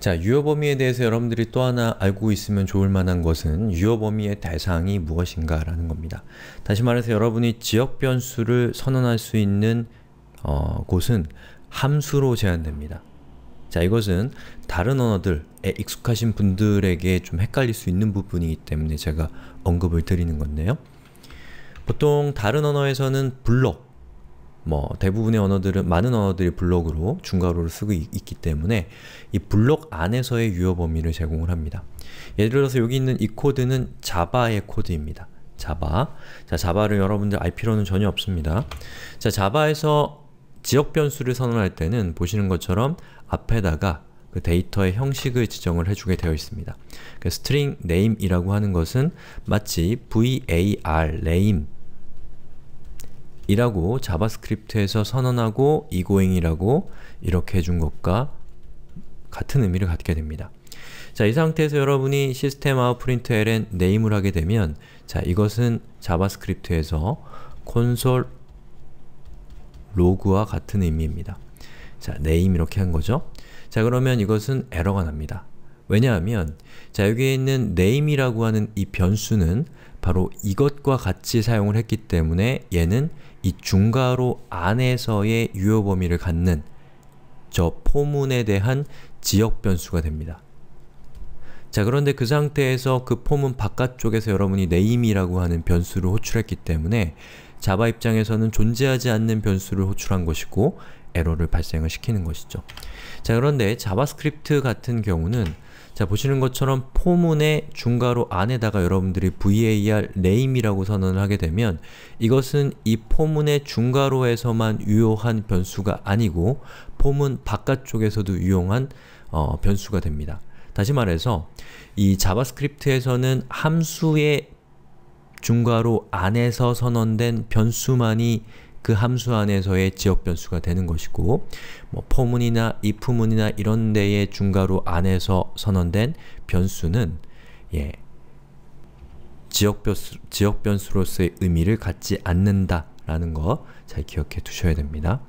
자, 유효 범위에 대해서 여러분들이 또 하나 알고 있으면 좋을 만한 것은 유효 범위의 대상이 무엇인가 라는 겁니다. 다시 말해서 여러분이 지역 변수를 선언할 수 있는 어, 곳은 함수로 제한됩니다. 자, 이것은 다른 언어들에 익숙하신 분들에게 좀 헷갈릴 수 있는 부분이기 때문에 제가 언급을 드리는 건데요. 보통 다른 언어에서는 블럭, 뭐 대부분의 언어들은 많은 언어들이 블록으로 중괄호를 쓰고 있, 기 때문에 이 블록 안에서의 유효 범위를 제공을 합니다. 예를 들어서 여기 있는 이 코드는 자바의 코드입니다. 자바. 자, 자바를 여러분들 알 필요는 전혀 없습니다. 자, 자바에서 지역 변수를 선언할 때는 보시는 것처럼 앞에다가 그 데이터의 형식을 지정을 해주게 되어 있습니다. 그 string name이라고 하는 것은 마치 var name 이라고 자바스크립트에서 선언하고 이고잉이라고 이렇게 해준 것과 같은 의미를 갖게 됩니다. 자, 이 상태에서 여러분이 시스템 아웃 프린트 ln 네임을 하게 되면 자, 이것은 자바스크립트에서 콘솔 로그와 같은 의미입니다. 자, 네임 이렇게 한 거죠. 자, 그러면 이것은 에러가 납니다. 왜냐하면 자, 여기에 있는 name이라고 하는 이 변수는 바로 이것과 같이 사용을 했기 때문에 얘는 이 중괄호 안에서의 유효 범위를 갖는 저 포문에 대한 지역 변수가 됩니다. 자 그런데 그 상태에서 그 포문 바깥쪽에서 여러분이 name이라고 하는 변수를 호출했기 때문에 자바 입장에서는 존재하지 않는 변수를 호출한 것이고 에러를 발생을 시키는 것이죠. 자 그런데 자바스크립트 같은 경우는 자 보시는 것처럼 포문의 중괄호 안에다가 여러분들이 var name이라고 선언을 하게 되면 이것은 이 포문의 중괄호에서만 유효한 변수가 아니고 포문 바깥쪽에서도 유용한 어, 변수가 됩니다. 다시 말해서 이 자바스크립트에서는 함수의 중괄호 안에서 선언된 변수만이 그 함수 안에서의 지역 변수가 되는 것이고 뭐 포문이나 이프문이나 이런 데의 중괄호 안에서 선언된 변수는 예, 지역 변수, 지역 변수로서의 의미를 갖지 않는다 라는 거 잘 기억해 두셔야 됩니다.